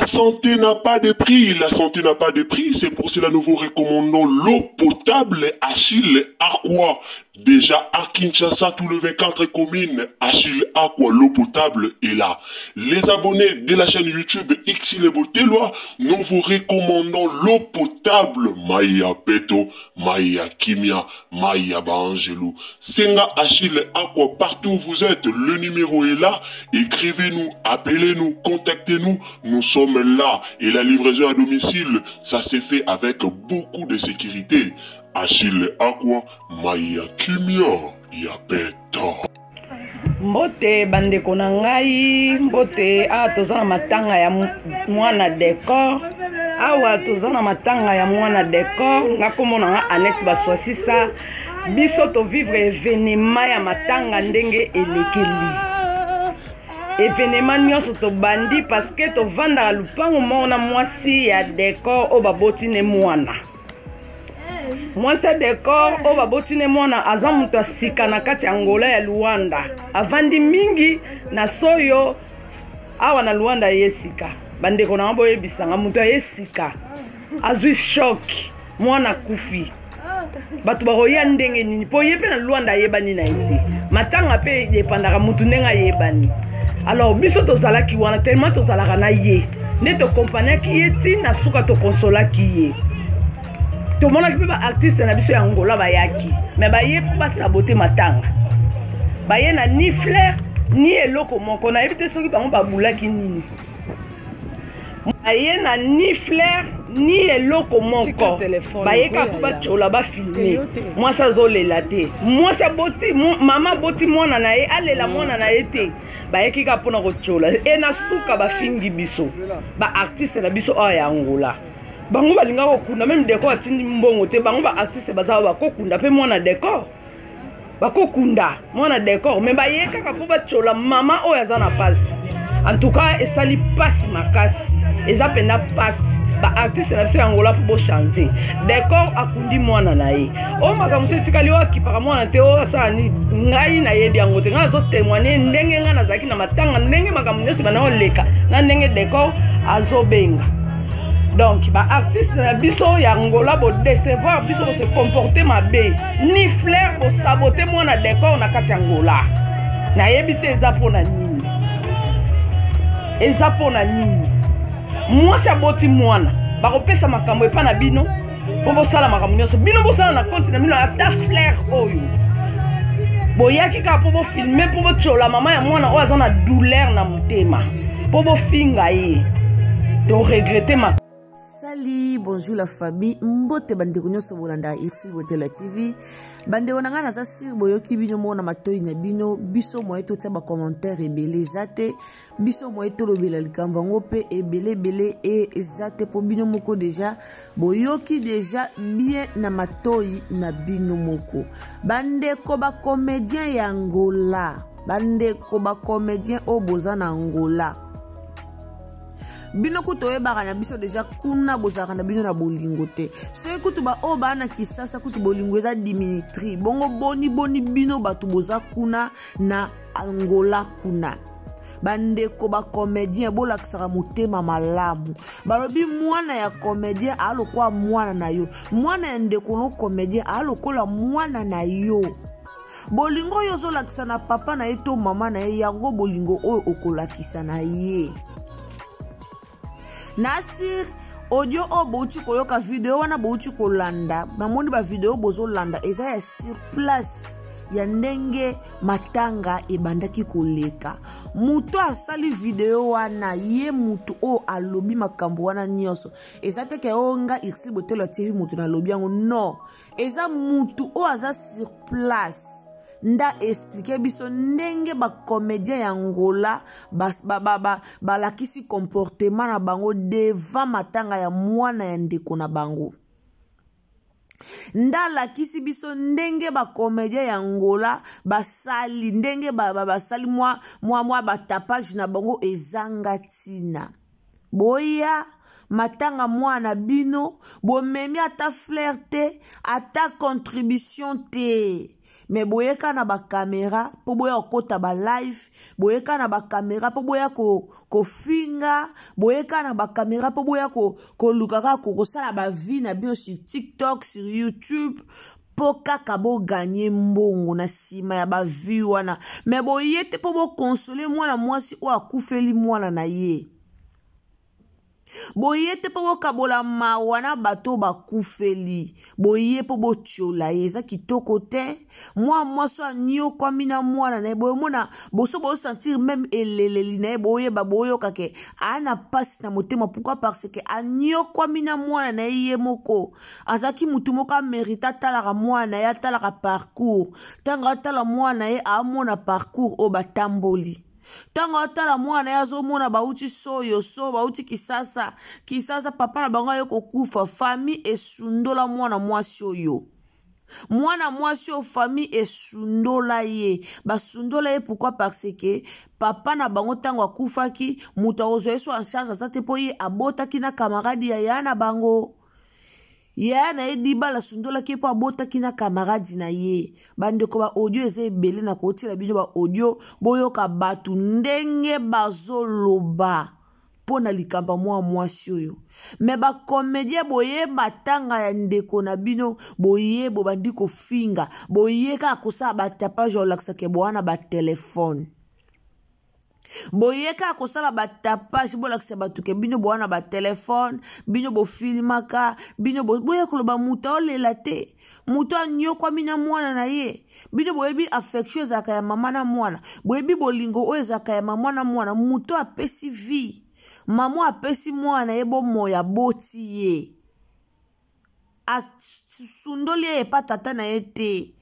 La santé n'a pas de prix. La santé n'a pas de prix. C'est pour cela nous vous recommandons l'eau potable Achille Aqua Déjà à Kinshasa, tout le 24 communes, Achille Aqua, l'eau potable est là. Les abonnés de la chaîne YouTube Xile nous vous recommandons l'eau potable Maya Peto, Maya Kimia, Maya Bangelou. Senga Achille Aqua, partout où vous êtes, le numéro est là. Écrivez-nous, appelez-nous, contactez-nous. Nous sommes là et la livraison à domicile, ça s'est fait avec beaucoup de sécurité. ashile akwa mai ya kimia ya peto mbote bandeko na ngai mbote awa toza na matanga ya mwana décor awa toza na matanga ya mwana décor nga komona nga anete baswasisa biso tovivre evenema ya matanga ndenge elekeli evenema nyonso tobandi parceke tovandaka lupango moko na mwasi ya décor oyo baboti ne mwana mwasi dekor oyo oh, babotine mwana aza moto ya sika na kati ya ngola ya luwanda avandi mingi na soyo awa na luwanda ye sika bandeko na ngo boyebisanga moto aye sika azwi shok mwana akufi bato bakoya ndenge nini mpo ye mpe na lwanda ayebani na ye te matanga mpe epandaka motu ndenge ayebani alors biso tozalaki wana telema tozalaka na ye nde tokompaniaki ye ntina suka tokonsolaki ye tomonaki mpe baartiste na biso ya ngola bayaki me baye mpo basabote matanga baye na ni flair ni eloko moko nayebi te soki bango babulaki nini baye na ni flair ni eloko moko bayeka mpo batyola bafilme mwasi azolela te mwasi aboti mama aboti mwana na ye alela mm. mwana na ye te bayeki kaka mpona kotyola e na suka bafingi biso baartiste na biso oyo ya ngola bango balingaka kokunda meme décor atindi mbongo te bango baartiste baza bakokunda mpe mwana décor bakokunda mwana décor me baye kaka mpo batyola mama oyo aza na mpasi antuka esali mpasi makasi eza mpena mpasi baartiste na biso ya ngola mpo bochange décor akundi mwana na ye oyo oh, makambo so etikali oyo akipaka mwana te oyo asala nini ngai nayebi yango te ngai azotemoigne ndenge ngai nazalaki na matanga ndenge makambo nyonso bana oleka na ndenge décor azobenga donc baartiste na euh, biso ya ngola bodecevoir biso bosekomporte mabe ni flair bosabote mwana décor na kati ya ngola nayebi te eza mpo na nini eza mpo na nini mwasi aboti mwana bakopesa makambo epai na bino mpo bosala makambo nyonso bino bosala na konti na bino ata flair oyo boyaki kaka mpo bofilme mpo botyola mama ya mwana oyo aza na douleur na motema mpo bofinga ye toregrete ma sali bonjour la famille mbote bandeko nyonso bolanda irsil botela tv bandeko na ngai naza sire boyoki bino mona matoi na bino biso moye totya bacommentaire ebele eza te biso moye tolobela likambo yango mpe ebeleebele eza te mpo bino moko deja boyoki deja bien na matoi na bino moko bandeko bacomédien ya ngola bandeko bacomédien oyo boza na ngola bino kutu oyebaka na biso deja kuna bozalaka na bino na bolingo te soki kutu baoyo baa na kisasa kutu bolingo eza diminitri bongo boniboni bino bato boza kuna na angola kuna bandeko bacomédien bolakisaka motema malamu balobi mwana ya comédien alokola mwana na yo mwana ya ndeko no comédien alokola mwana na yo bolingo oyo ozolakisa na papa na ye to mama na ye yango bolingo oyo okolakisa na ye nasir audio oyo bouti koyoka video wana bouti kolanda namoni bavideo bozolanda eza ya sur place ya ndenge matanga ebandaki koleka moto asali video wana ye motu oyo alobi makambo wana nyonso eza teke oyo nga irsil botelo atieki moto nalobi yango no eza motu oyo aza sur place nda explike biso ndenge bacomédien ya ngola balakisi ba, ba, ba, ba comportement na bango devant matanga ya mwana ya ndeko na bango nda alakisi biso ndenge bacomédien ya ngola basali ndenge basali mwa, mwa, mwa batapage na bango ezanga ntina boya matanga mwana bino bomemi ata flair te ata contribution te me boyeka na bakamera mpo boya kokɔta balive boyeka na bakamera mpo boya kofinga ko boyeka na bakamera mpo boya koluka ko kaka kosala bavie na bino sur tiktok sur youtube mpo kaka boganye mbongo na nsima ya bavie wana me boye te mpo bokonsole mwana mwasi oyo akufeli mwana na ye boye te mpo bokabola mawa na bato bakufeli boye mpo botiola ye eza kitoko te mwa mwaso aniokwami na mwana na ye boyomona boso bosentir meme eleleli na ye boyeba boyoka ke aa na mpasi na motema pourkui parce ke aniokwami na mwana na ye ye moko azalaki motu moko amerite atalaka mwana ye atalaka parcours ntango atala mwana ye amona parcours oyo batamboli ntango atala mwana ye azomona bauti soyo so bauti kisasa kisasa papa na bango aye kokufa fami esundola mwana mwasi oyo mwana mwasi oyo fami esundola ye basundola ye pourkui parce ke papa na bango ntango akufaki moto akozwa ye so en charge aza te mpo ye abotaki na kamaradi ya ya na bango ya na ye libala sundolaki ye mpo abotaki na kamaradi na ye bandeko baaudio eza ebele na kotiela bino baaudio boyoka bato ndenge bazoloba mpo na likambo mwa mwasi oyo me bakomedie boyeba ntanga ya ndeko na bino boye bobandi kofinga boye kaka kosala batapage olakisaka ebo wana batelefone boyeka kosala batapage bolakisa bato ke bino bowana batelefone bino bofilmaka bino boya koloba moto aolela te moto anyokwami na mwana na ye bino boyebi affection ezalaka ya mama na mwana boyebi bolingo oyo ezalaka ya mama na mwana moto apesi vie mama apesi mwana na ye bomoya aboti ye asundoli ye epa tata na ye te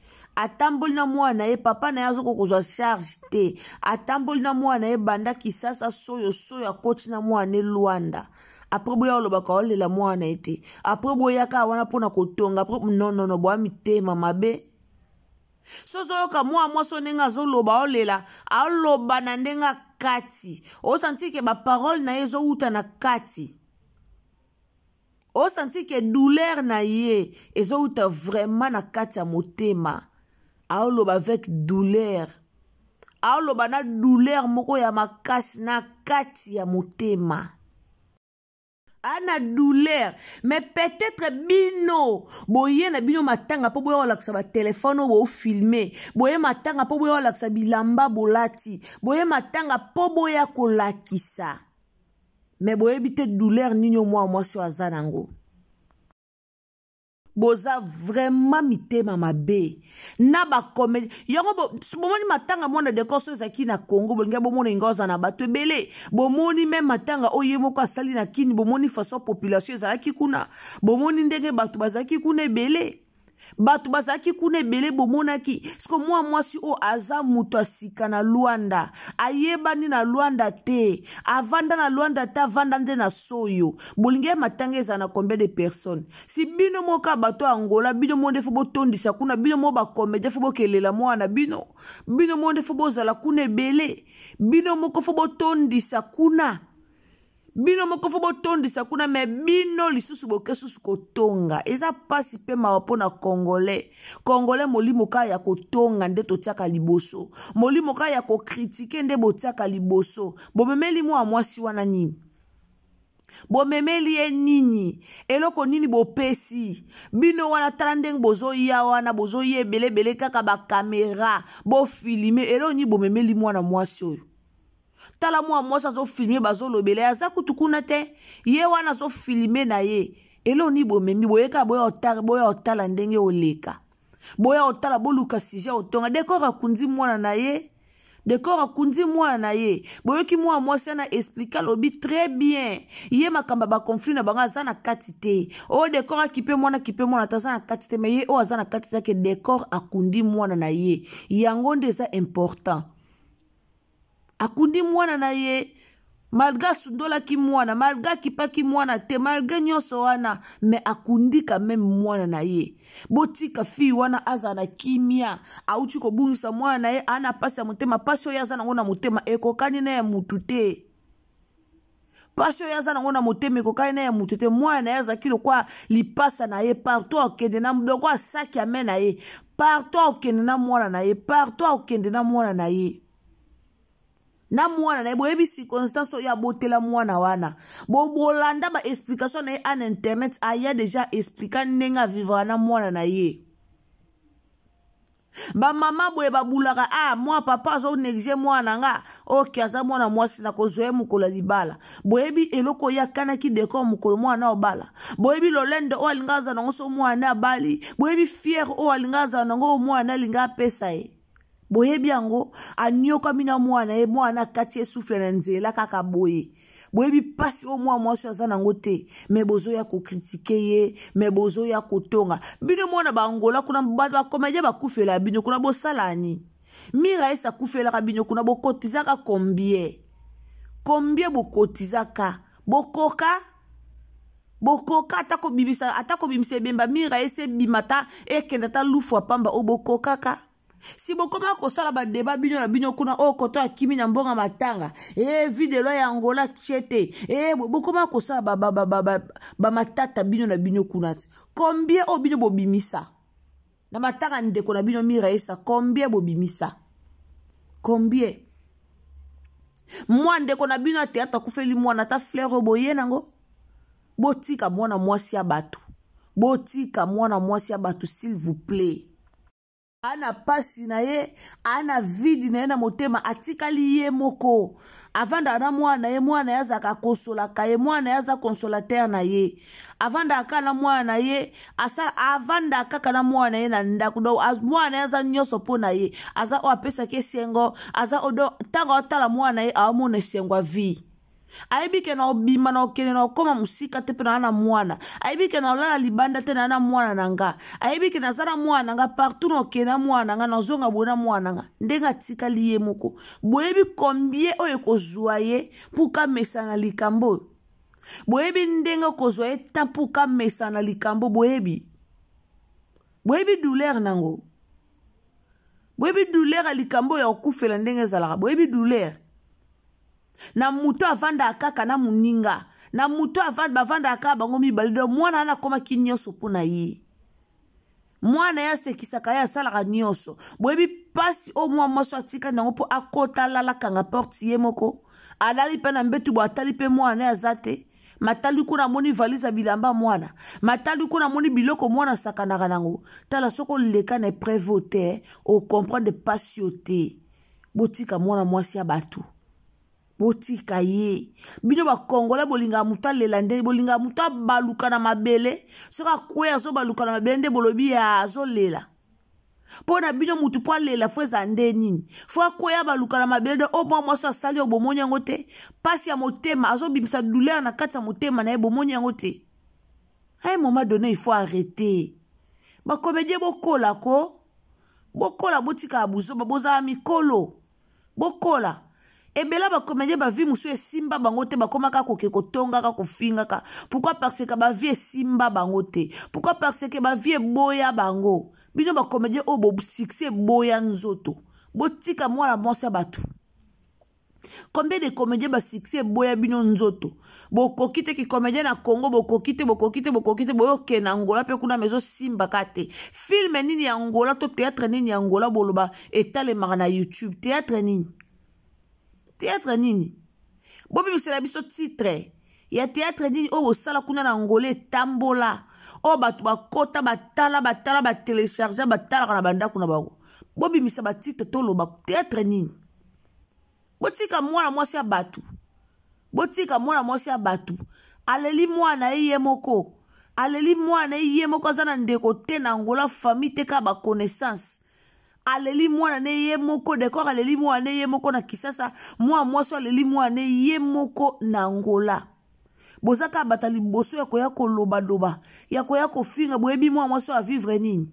atamboli na mwana ye papa na ye azoko kozwa charge te atamboli na mwana ye banda kisasa soyo soyo akoti na mwana ye lwanda apres boya olobaka olela mwana ye te apres boyaka wana mpona kotonga apres nonono boya mitema mabe so ozoyoka mwa mwasi o ndenge azoloba aolela aoloba na ndenge akati osanti ke baparole na ye ezowuta na kati osanti ke douleur na ye ezowuta vraimen na kati ya motema aoloba avec douleur aoloba na douleur moko ya makasi na kati ya motema ana douleur me peut-être bino boye na bino matanga mpo boya kolakisa batelefone oyo boofilme boye matanga mpo boya kolakisa bilamba bolati boye matanga mpo boya kolakisa me boyebi te douleur nini yo mwana mwasi oyo aza nango boza vraiment mitema mabe na bakomedi yango bomoni matanga mwana dekor so ezalaki na congo bolingai bomona enga oza na bato ebele bomoni me matanga oyo ye moko asali na kini bomoni façon population ezalaki kuna bomoni ndenge bato bazalaki kuna ebele bato bazalaki kuna ebele bomonaki siko mwa mwasi oyo aza moto asika na lwanda ayebani na lwanda te avanda na lwanda te avanda nde na soyo bolingi ya matanga ezala na combien de personne si bino moka bato ya angola bino mo nde fo botondisa kuna bino mo bakomédia fo bokelela mwana bino bino mo nde fo bozala kuna ebele bino moko fo botondisa kuna bino moko fo botondisa kuna me bino lisusu boke susu kotonga eza mpasi mpe mawa mpona congolais congolais molimo kaka ya kotonga nde totiaka liboso molimo kaka ya kokritike nde botiaka liboso bomemeli mwa mwasi wana nini bomemeli ye nini eloko nini bopesi bino wana tala ndenge bozoya wana bozoya ebelebele kaka bakamera bofilime eloko nini bomemeli mwana mwasi oyo tala mwana mwasi azofilme bazolobela ye aza kutu kuna te ye wana azofilme na ye eloo ni bomemi boyeka boya otala ndenge oleka boya otala boluka sije otonga dekor akundi mwana na ye dekor akundi mwana na ye boyoki mwana mwasi ana esplike alobi très bien ye makambo ya bakonflit na bango aza na kati te oyo dekor akipe mwana akipe mwana te aza na kati te me ye oyo aza na kati te ake dekor akundi mwana na ye yango nde eza important akundi mwana na ye malgre asundolaki mwana malgre akipaki mwana te malgre nyonso wana me akundi kameme mwana na ye botika fille wana azala na kimia awuti kobungisa mwana na ye aa na pasi ya motema pasi oyo aza nango na motema ekokani na ya mutu te pasi oyo aza nango na motema ekokani na ya mutu te mwana na ye azalaki lokwa lipasa na ye partout akende na lokwa asaki ame na ye partout akende na mwana na ye partout akende na mwana na ye na mwana na ye boyebi circonstance oyo abotela mwana wana bolanda baexplication na ye ana internet aya deja explika ndenge avivra na mwana na ye bamama boye babulaka a ah, mwa papa azoneglige mwana nga oke aza mwana mwasi na kozwa ye mokolo ya libala boyebi eloko oyo akanaki dekor mokolo mwana obala boyebi lolendo oyo alinga azwa nango so mwana abali boyebi fiere oyo alinga azwa nango mwana alinga apesa ye boyebi yango anyokami na mwana ye mwana akati ye sufle na nzela kaka boye boyebi mpasi oyo mwana mwasi aza nango te me bozoya kokritike ye me bozoya kotonga bino mona bangola kuna bakomedie bakufela bino kuna bosalani mira esi akufelaka bino kuna bokotizaka kombie kombie bokotizaka bokoka bokoka ata kobimisa ebemba mira esi ebima ata ekenda ata lufu apamba oyo bokokaka si bokoma kosala badeba bino na bino kuna oyo oh, koto akimi na mbongo matanga e videlo ya angola tie te e bokoma kosala bamatata bino na bino kuna ti combien oyo oh, bino bobimisa na matanga ndeko na bino miraisa combien bobimisa combien mwa ndeko na bino ateatre akufeli mwana ata fleure oyo boye nango botika mwana mwasi ya bato botika mwana mwasi ya bato s'il vous plaît aa na mpasi na ye aa na vidi na ye na motema atikali ye moko avandaka na mwana ye mwana ye azalaka akonsolaka ye mwana ye aza consolatere na ye avandaka kaka na mwana na ye avandaka kaka na mwana na ye na ndako donc mwana ye aza nyonso mpo na ye aza oyo apesaki esengo aza oyo donc ntango atala mwana na ye aomona esengo ya vie ayebi ke na obima na okende na okóma mosika te mpe na ya na mwana ayebi ke na olala libanda te na ya na mwana na nga ayebi ke naza na mwana na nga partout na okende na mwana na nga nazonga boye na mwana na nga ndenge atikali ye moko boyebi kombie oyo ekozwa ye mpuka mesa na likambo oyo boyebi ndenge okozwa ye ta mpuka mesa na likambo boyebi boyebi douleur nango boyebi douleur ya likambo oyo ya okufela ndenge ezalaka boyebi douleur na moto avandaka kaka na moninga na moto bavandaka kaka bango mibale do mwana wana akomaki nyonso mpo na ye mwana ye asekisaka ye asalaka nyonso boyebi mpasi oyo mwa mwasi atikali yango mpo akota alalakanga porte ye moko alali mpe na mbetu bo atali mpe mwana ye aza te matali kuna amoni valise ya bilamba mwana matali kuna amoni biloko mwana asakanaka nango tala soki oleka na epreve o te okomprendre pasi o te botika mwana mwasi ya bato botika ye bino bakongola bolingaka moto alela nde bolingaka moto abaluka na mabele soki akweya azobaluka na mabele nde bolobi ya azolela mpo na bino motu mpo alela fo eza nde nini fo akwea baluka na mabele nde o oh, mwa mwasi asali yo oh, bomoni yango te mpasi ya motema azobimisa douleur na kati ya motema na ye bomoni yango te aye moma donné il faut arrete bakomedie bokola ko bokola botikaka buzoba bozala mikolo bokola ebela eh, bakomedie bavie mosusu esimba bango te bakómaka koke kotongaka kofingaka pourkui parce ke bavie esimba bango te pourkui parce ke bavie eboya bango bino bakomedie oyo oh, bosuccès eboya nzoto botika mwana mwasi ya bato combien de comédien basuccès eboya bino nzoto bokoki te kicomédien na congo bokoki te bokoki te bokoki te boyokenda angola mpe kuna mezosimbaka te filme nini ya angola to théâtre nini ya angola boloba etalemaka na youtube théâtre nini théâtre nini bobimisela biso titre ya théâtre nini oyo bosala kuna na ngolo etambola oyo bato bakɔta batala batala batelecharge batalaka na bandako na bango bobimisa batitre toloba théâtre nini botika mwana mwasi ya bato botika mwana mwasi ya bato aleli mwana ye ye moko aleli mwana ye ye moko aza na ndeko te na ngola famille te kaka baconnaissance aleli mwana ne ye moko dekor aleli mwana ne ye moko na kisasa mwana mwasi aleli mwana ne ye moko na ngola boza kaka bata liboso ya koya kolobaloba ya koya kofinga boyebi mwana mwasi oyo avivre nini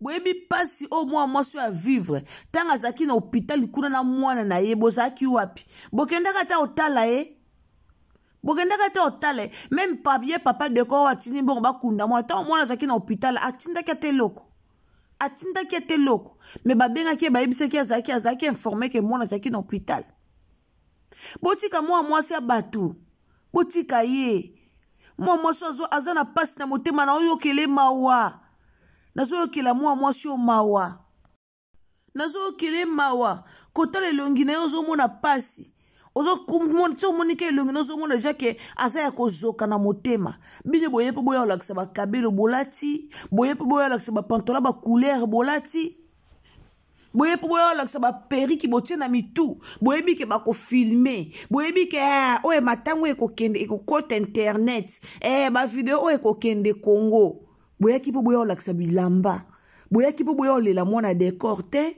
boyebi mpasi oyo mwana mwasi oyo avivre ntango azalaki na hopitali kuna na mwana na ye bozalaki wapi bokendaka ta otala ye bokendaka te otala ye meme ye papa dekor oyo atindi bongo bakunda mwana ntango mwana azalaki na hopitali atindaki ata eloko atindaki ete eloko me babengaki ye bayebisaki azalaki azalaki informe ke mwana azalaki na hôpital botika mwa mwasi ya bato botika ye mwa mwasi oyo aza na mpasi na motema na oyokele mawa nazoyokela mwa mwasi oyo mawa nazoyokele mawa kotala elongi na ye ozomona mpasi so omoni ke elongi na ozomona deja ke aza ya kozoka na motema bino boye mpe boya kolakisa bakabelo bolati boye mpe boya kolakisa bapantola bacouleur bolati boye mpo boya kolakisa baperiki botie na mitu boyebi ke bakofilme boyebi ke ah, oyo matango ekokende ekokota internet eh, bavideo oyo ekokende congo boyaki mpo boya kolakisa bilamba boyaki mpo boya kolela mwana décor te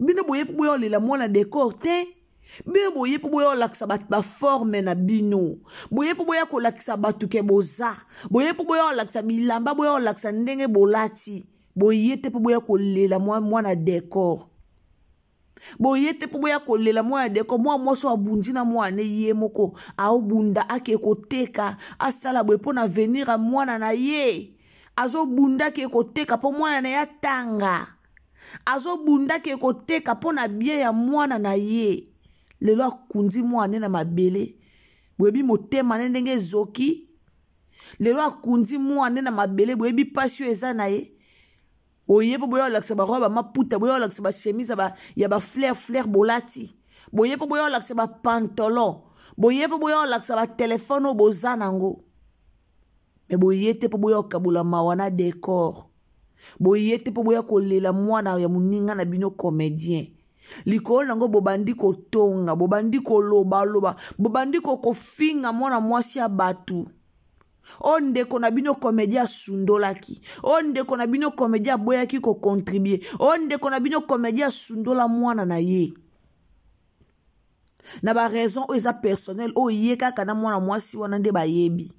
bino boye mpo boya kolela mwana décor te mbe boye mpo boya kolakisa bato baforme na bino boye mpo boya kolakisa bato ke boza boye mpo boya kolakisa bilamba boya kolakisa ndenge bolati boye te mpo boya kolela mwana décor boye te mpo boya kolela mwana décor mwana mwasi oyo abundi na mwana ye moko aobunda ake koteka asala boye mpo na venir ya mwana na ye azobunda ake koteka mpo mwana na ye atanga azobunda ake koteka mpo na bien ya mwana na ye lelo akundi mwana na mabele boyebi motema ne ndenge ezoki lelo akundi mwana na mabele boyebi mpasi oyo eza na ye boye mpo boya olakisa baroba bamaputa boya olakisa bashemise ya baflair flair bolati boye mpo boya olakisa bapantalon boye mpo boya olakisa batelefone oyo boza nango me boye te mpo boya okabola mawa na décor boye te mpo boya kolela mwana ya moninga na bino comédien likolo nango bobandi kotonga bobandi kolobaloba bobandi kokofinga mwana mwasi ya bato o oh, ndeko na bino komédie asundolaki o oh, ndeko na bino komédie aboyaki kokontribue o oh, ndeko na bino komédie asundola mwana na ye na baraison oyo eza personnel oyo ye kaka na mwana mwasi wana nde bayebi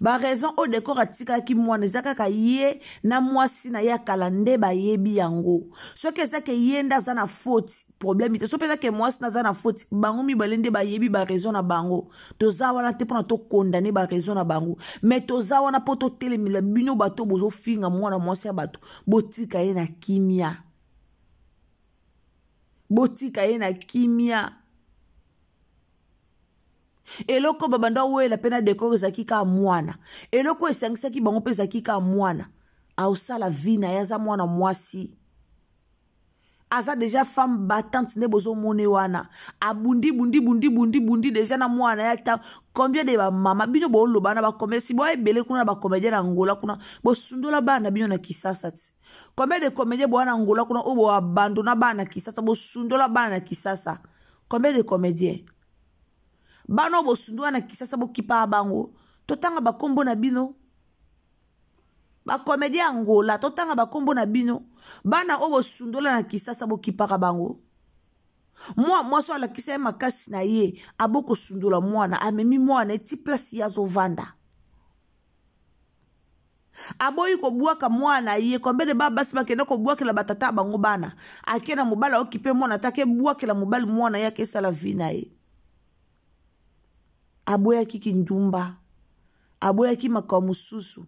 baraison oyo dekor atikaki mwana eza kaka ye na mwasi na ye akala nde bayebi yango soki ezake ye nde aza na foti probleme te so mpe ezake mwasi na aza na foti bango mibale nde bayebi baraison na bango toza wana te mpona tokondane baraison na bango me toza wana mpo totelemela bino bato bozofinga mwana mwasi ya bato botika ye na kimia botika ye na kimia eloko babanda oyela mpe na dekor ezalaki kaka mwana eloko esangisaki bango mpe ezalaki kaka mwana aosala vi na ye aza mwana mwasi aza deja femme battante nde bozomona wana abundi bundi bundi bundi bundi deja na mwana ya ta combien de bamama bino boloba na bacomédie si boya ebele kuna na bacomédien na ngola kuna bosundola bana na bino na kisasa ti combien de comédien boya na ngola kuna oyo boabandona bana na kisasa bosundola bana na kisasa combien de comédien bana oyo bosundu wana kisasa bokipaka bango totanga bakombo na bino bakomedi ya ngola totanga bakombo na bino bana oyo bosundola na kisasa bokipaka bango mwa mwasi alakisa ye makasi na ye abokosundola mwana amemi mwana eti place ye azovanda aboyi kobwaka mwana ye kombene babasi bakende kobwakela batata bango bana ake na mobali aokipe mwana ata akebwakela mobali mwana ye akesala vi na ye aboyaki kindumba aboyaki makambo mosusu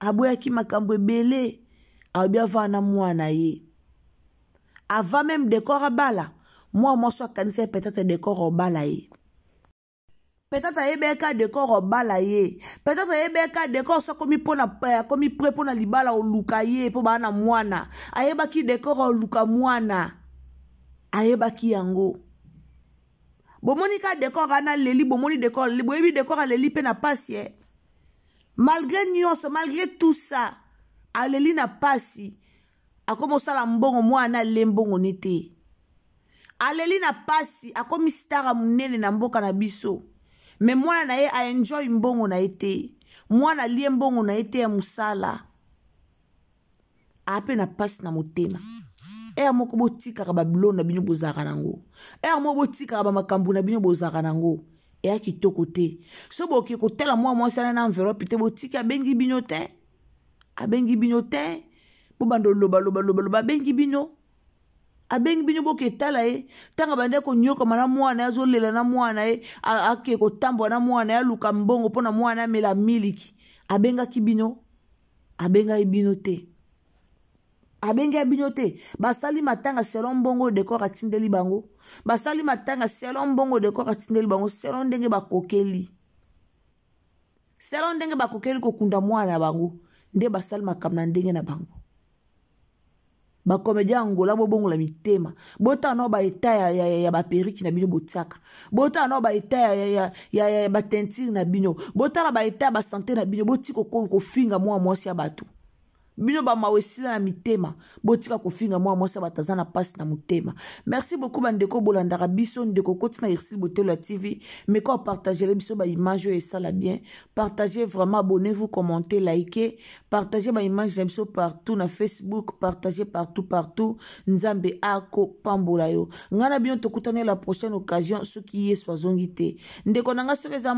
aboyaki makambo ebele ayebi avaa na mwana ye ava meme dekor abala mwa mwasi akanisa ye petete dekor obala ye peut-être ayebi eka dekor obala ye peut-être ayebi eka dekor so akomi mpona eh, akomi pre mpona libala oluka ye mpo baa na mwana ayebaki dekor oluka mwana ayebaki yango bomoni ka décor ana leli bomoni décor leli boyebi décor aleli mpe na pasi e malgré nyonso malgré tout ça aleli na pasi akomi osala mbongo mwana ale mbongo ne te aleli na pasi akomi stara monene na mboka na biso me mwana na ye aenjoy mbongo na ye te mwana alie mbongo na ye te ya mosala aa mpe na pasi na motema mm. ere moko botikaka babilone na bino bozalaka nango ere moko botikaka bamakambo na bino bozalaka nango eya kitoko te so bokoki kotala mwa mwasi ana na envelope te botiki abengi bino te abengi bino te bobanda olobalobaloba abengi bino abengi bino boke etala ye ntango bande konyokama na mwana ye azolela na mwana ye ake kotambola na mwana ye aluka mbongo mpo na mwana amela miliki abengaki bino abengaki bino te abenge bino te basali matanga selon mbongo dekor atindeli bango basali matanga selon mbongo dekor atindeli bango selon ndenge bakokeli selon ndenge bakokeli kokunda mwana na bango nde basali makambo na ndenge na bango bakomédia ya ngola bobongola mitema botala nao baeta ya, ya, ya baperiki na bino botiaka botala nao baeta ya, ya, ya, ya, ya batentire na bino botala baeta ya basante na bino botika kofinga mwa mwasi ya bato bino ma esila na mitema botika kofinga mwa mwasi sa bato aza na mpasi na mutema. merci beaucoup bandeko bolandara biso ndeko kotina irsil botelo la tv meko ba biso yo oyo la bien Partagez vraiment abonnez-vous commente like partagez image j'aime ça partout na facebook Partagez partout partout nzambe pambola yo Ngana bion to la prochaine occasion so ki azongi zongite. ndeko na ngai soki eza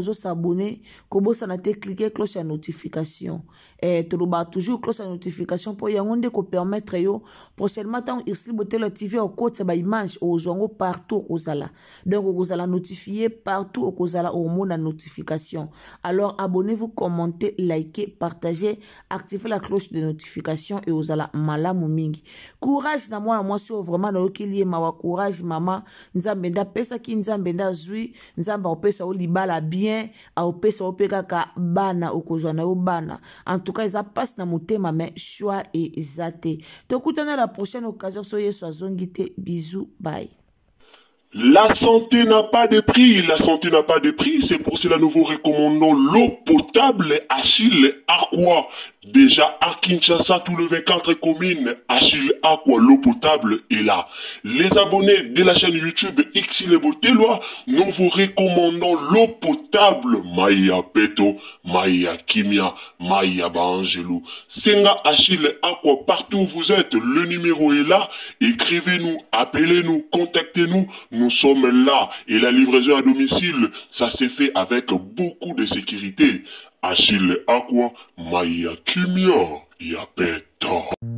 zo s'abonner kobo ozosabone na te klike cloche à notification eh, toloba toujours cloche ya notification pour yango ko permettre yo prochainement ntango irsli botelo tv okotisa image ozwa ou partout ala donc ala notifier partout au monde la notification alors abonnez-vous commentez likez partagez activez la cloche de notification et ozala malamu mingi courage na à moi sur vraiment y liema ma courage mama nzambe pesa ki nzambe zui nzamba nzambe aopesa yo libala bien a opesa opeka kaka bana okozwa na bana en tout cas mpasi na ma main shwa eza te à la prochaine occasion soyez soit azongi bisous bye. La santé n'a pas de prix, la santé n'a pas de prix, c'est pour cela nous vous recommandons l'eau potable Achille Aqua Déjà à Kinshasa, tout le 24 communes, Achille Aqua, l'eau potable est là. Les abonnés de la chaîne YouTube Xilebo nous vous recommandons l'eau potable Maya Peto, Maya Kimia, Maya Bangelou. Senga Achille Aqua, partout où vous êtes, le numéro est là. Écrivez-nous, appelez-nous, contactez-nous, nous sommes là. Et la livraison à domicile, ça s'est fait avec beaucoup de sécurité. Asile Aqua, Maya Kimia, Yapeta.